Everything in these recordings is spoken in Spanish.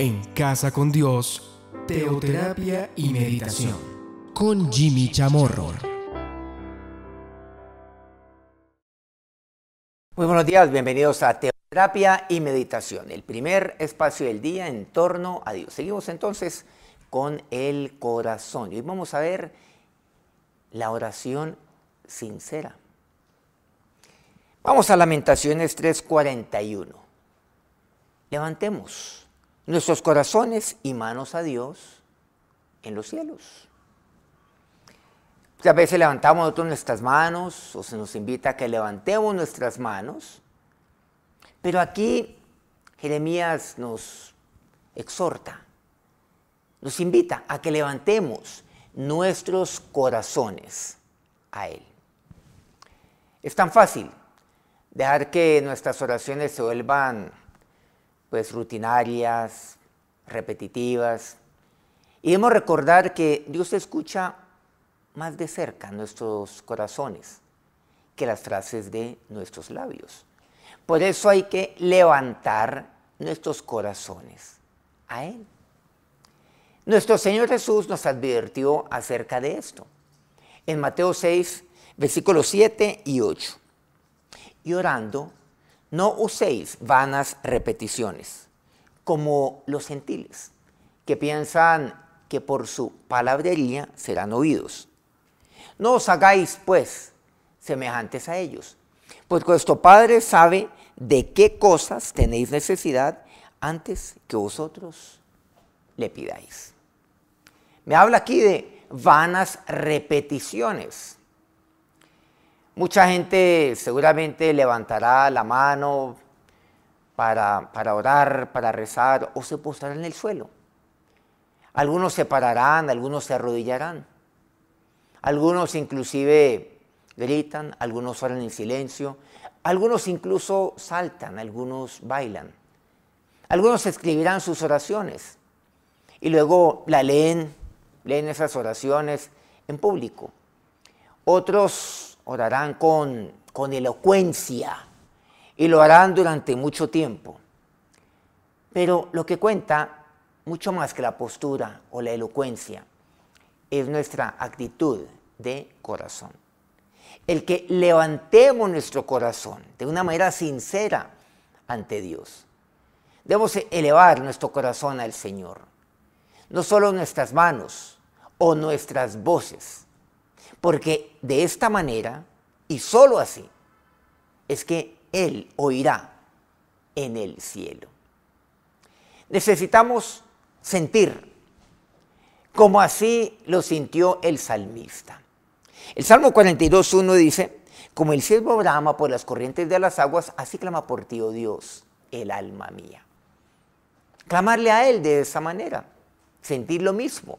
en Casa con Dios, Teoterapia y Meditación, con Jimmy Chamorro. Muy buenos días, bienvenidos a Teoterapia y Meditación, el primer espacio del día en torno a Dios. Seguimos entonces con el corazón y vamos a ver la oración sincera. Vamos a Lamentaciones 3:41. Levantemos nuestros corazones y manos a Dios en los cielos. A veces levantamos nosotros nuestras manos o se nos invita a que levantemos nuestras manos, pero aquí Jeremías nos exhorta, nos invita a que levantemos nuestros corazones a Él. Es tan fácil dejar que nuestras oraciones se vuelvan pues rutinarias, repetitivas. Y debemos recordar que Dios escucha más de cerca nuestros corazones que las frases de nuestros labios. Por eso hay que levantar nuestros corazones a Él. Nuestro Señor Jesús nos advirtió acerca de esto en Mateo 6, versículos 7 y 8. Y orando, no uséis vanas repeticiones, como los gentiles, que piensan que por su palabrería serán oídos. No os hagáis, pues, semejantes a ellos, pues vuestro Padre sabe de qué cosas tenéis necesidad antes que vosotros le pidáis. Me habla aquí de vanas repeticiones. Mucha gente seguramente levantará la mano para, orar, para rezar o se postrará en el suelo. Algunos se pararán, algunos se arrodillarán. Algunos inclusive gritan, algunos oran en silencio, algunos incluso saltan, algunos bailan. Algunos escribirán sus oraciones y luego la leen, leen esas oraciones en público. Otros orarán con, elocuencia y lo harán durante mucho tiempo. Pero lo que cuenta, mucho más que la postura o la elocuencia, es nuestra actitud de corazón. El que levantemos nuestro corazón de una manera sincera ante Dios. Debemos elevar nuestro corazón al Señor. No solo nuestras manos o nuestras voces, porque de esta manera, y sólo así, es que Él oirá en el cielo. Necesitamos sentir, como así lo sintió el salmista. El Salmo 42.1 dice, como el siervo brama por las corrientes de las aguas, así clama por ti, oh Dios, el alma mía. Clamarle a Él de esa manera, sentir lo mismo.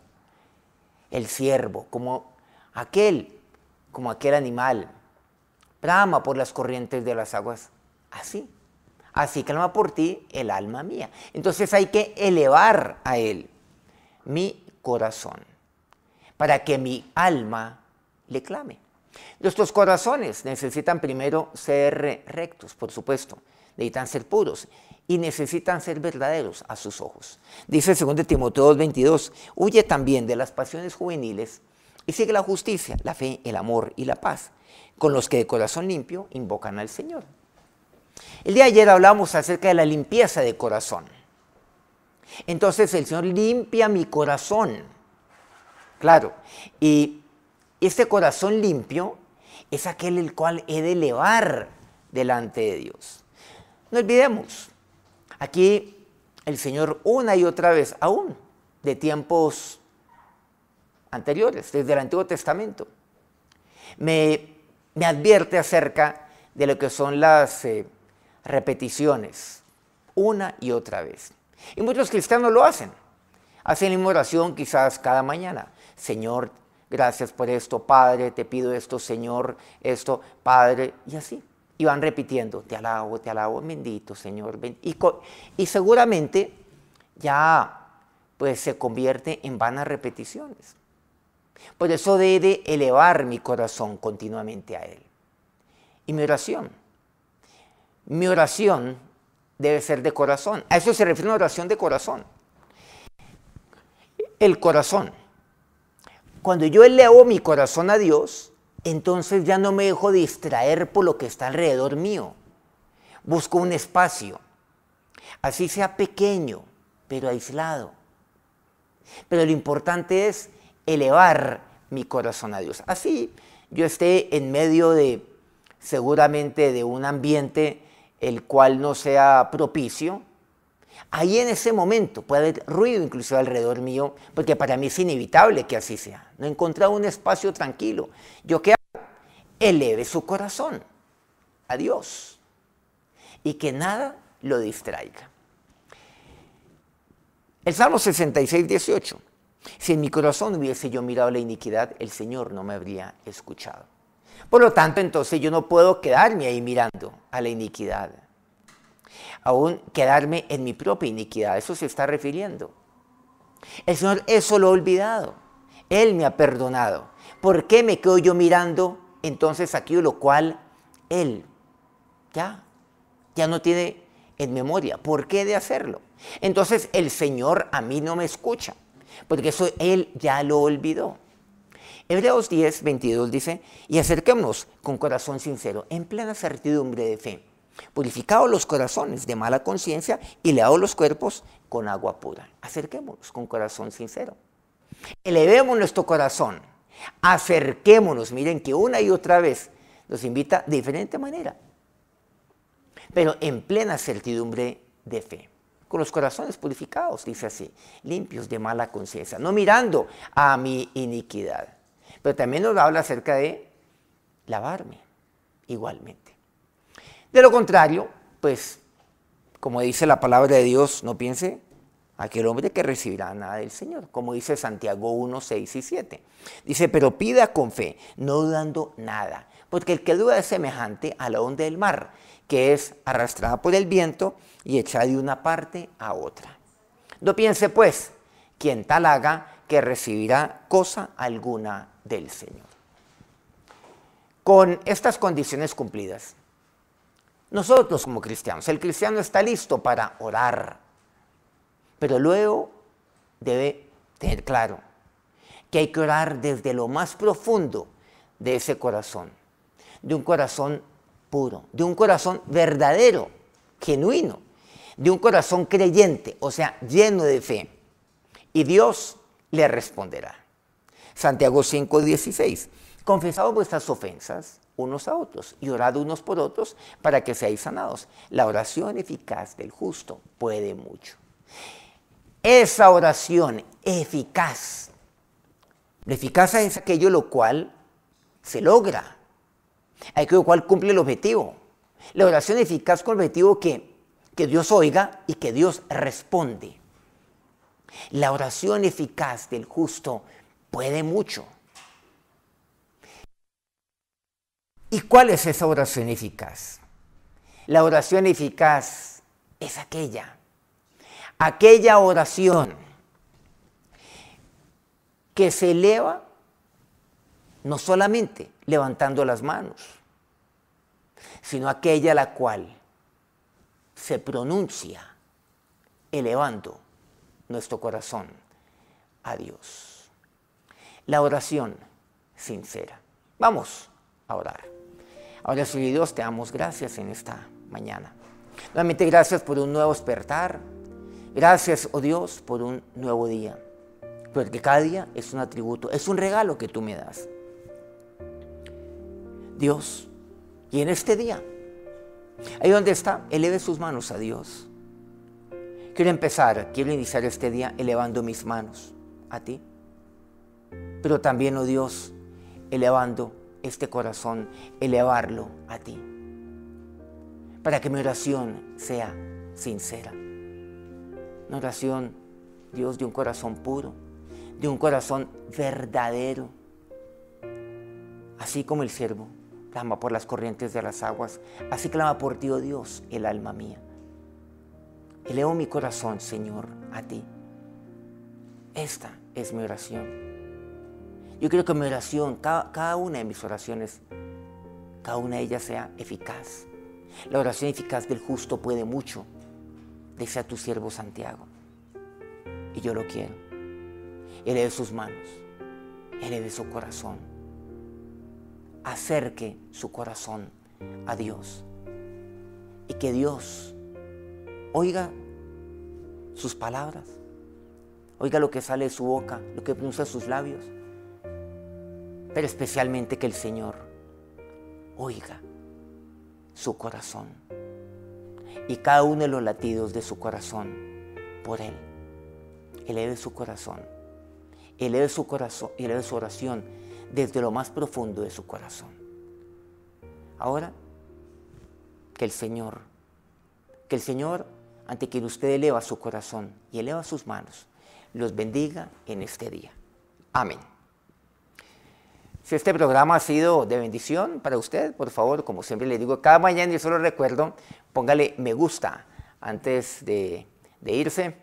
El siervo, como aquel como aquel animal, brama por las corrientes de las aguas, así. Así clama por ti el alma mía. Entonces hay que elevar a Él mi corazón para que mi alma le clame. Nuestros corazones necesitan primero ser rectos, por supuesto, necesitan ser puros y necesitan ser verdaderos a sus ojos. Dice 2 Timoteo 2:22, huye también de las pasiones juveniles y sigue la justicia, la fe, el amor y la paz, con los que de corazón limpio invocan al Señor. El día de ayer hablamos acerca de la limpieza de corazón. Entonces el Señor limpia mi corazón. Claro, y este corazón limpio es aquel el cual he de elevar delante de Dios. No olvidemos, aquí el Señor una y otra vez, aún de tiempos anteriores, desde el Antiguo Testamento. Me, advierte acerca de lo que son las eh, repeticiones, una y otra vez. Y muchos cristianos lo hacen. Hacen una oración quizás cada mañana. Señor, gracias por esto, Padre, te pido esto, Señor, esto, Padre, y así. Y van repitiendo, te alabo, te alabo, bendito Señor. Y, y seguramente ya pues se convierte en vanas repeticiones. Por eso debe elevar mi corazón continuamente a Él. Y mi oración. Mi oración debe ser de corazón. A eso se refiere una oración de corazón. El corazón. Cuando yo elevo mi corazón a Dios, entonces ya no me dejo distraer por lo que está alrededor mío. Busco un espacio, así sea pequeño, pero aislado. Pero lo importante es elevar mi corazón a Dios. Así yo esté en medio de, seguramente, de un ambiente el cual no sea propicio, ahí en ese momento puede haber ruido incluso alrededor mío, porque para mí es inevitable que así sea. No he encontrado un espacio tranquilo. ¿Yo que hago? Eleve su corazón a Dios y que nada lo distraiga. El Salmo 66, 18. Si en mi corazón hubiese yo mirado la iniquidad, el Señor no me habría escuchado. Por lo tanto, entonces yo no puedo quedarme ahí mirando a la iniquidad. Aún quedarme en mi propia iniquidad, eso se está refiriendo. El Señor eso lo ha olvidado. Él me ha perdonado. ¿Por qué me quedo yo mirando entonces aquí lo cual Él ya, ya no tiene en memoria? ¿Por qué de hacerlo? Entonces el Señor a mí no me escucha porque eso él ya lo olvidó. Hebreos 10, 22 dice, y acerquémonos con corazón sincero, en plena certidumbre de fe, purificados los corazones de mala conciencia y leados los cuerpos con agua pura. Acerquémonos con corazón sincero. Elevemos nuestro corazón, acerquémonos, miren que una y otra vez nos invita de diferente manera, pero en plena certidumbre de fe con los corazones purificados, dice así, limpios de mala conciencia, no mirando a mi iniquidad. Pero también nos habla acerca de lavarme igualmente. De lo contrario, pues, como dice la palabra de Dios, no piense aquel hombre que recibirá nada del Señor, como dice Santiago 1, 6 y 7. Dice, pero pida con fe, no dudando nada, porque el que duda es semejante a la onda del mar, que es arrastrada por el viento y echada de una parte a otra. No piense pues quien tal haga que recibirá cosa alguna del Señor. Con estas condiciones cumplidas, nosotros como cristianos, el cristiano está listo para orar, pero luego debe tener claro que hay que orar desde lo más profundo de ese corazón, de un corazón puro, de un corazón verdadero, genuino, de un corazón creyente, o sea, lleno de fe. Y Dios le responderá. Santiago 5:16. Confesad vuestras ofensas unos a otros y orad unos por otros para que seáis sanados. La oración eficaz del justo puede mucho. Esa oración eficaz, la es aquello lo cual se logra, hay que ver cuál cumple el objetivo. La oración eficaz con el objetivo que, que Dios oiga y que Dios responde. La oración eficaz del justo puede mucho. ¿Y cuál es esa oración eficaz? La oración eficaz es aquella, aquella oración que se eleva no solamente levantando las manos, sino aquella la cual se pronuncia elevando nuestro corazón a Dios. La oración sincera. Vamos a orar. Ahora, sí, Dios, te damos gracias en esta mañana. Nuevamente, gracias por un nuevo despertar. Gracias, oh Dios, por un nuevo día. Porque cada día es un atributo, es un regalo que tú me das. Dios. Y en este día, ahí donde está, eleve sus manos a Dios. Quiero empezar, quiero iniciar este día elevando mis manos a ti. Pero también, oh Dios, elevando este corazón, elevarlo a ti. Para que mi oración sea sincera. Una oración, Dios, de un corazón puro, de un corazón verdadero. Así como el siervo clama por las corrientes de las aguas, así clama por ti, oh Dios, el alma mía. Elevo mi corazón, Señor, a ti. Esta es mi oración. Yo quiero que mi oración, cada, una de mis oraciones, cada una de ellas sea eficaz. La oración eficaz del justo puede mucho, desea tu siervo Santiago. Y yo lo quiero. Eleve sus manos, eleve su corazón acerque su corazón a Dios y que Dios oiga sus palabras, oiga lo que sale de su boca, lo que pronuncia sus labios, pero especialmente que el Señor oiga su corazón y cada uno de los latidos de su corazón por Él. Eleve su corazón, eleve su corazón, eleve su oración desde lo más profundo de su corazón. Ahora, que el Señor, que el Señor, ante quien usted eleva su corazón y eleva sus manos, los bendiga en este día. Amén. Si este programa ha sido de bendición para usted, por favor, como siempre le digo, cada mañana y solo recuerdo, póngale me gusta antes de irse,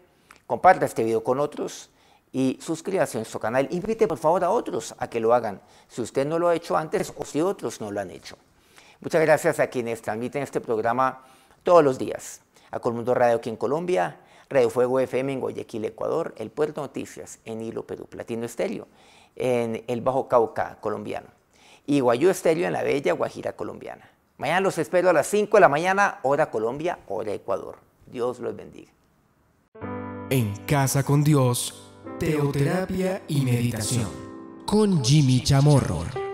comparta este video con otros y suscríbase a nuestro canal. Invite por favor a otros a que lo hagan, si usted no lo ha hecho antes o si otros no lo han hecho. Muchas gracias a quienes transmiten este programa todos los días. A Colmundo Radio aquí en Colombia, Radio Fuego FM en Guayaquil, Ecuador, El Puerto Noticias en Hilo, Perú, Platino Estéreo en el Bajo Cauca colombiano y Guayú Estéreo en la Bella Guajira colombiana. Mañana los espero a las 5 de la mañana, hora Colombia, hora Ecuador. Dios los bendiga. En casa con Dios Teoterapia y meditación con Jimmy Chamorro.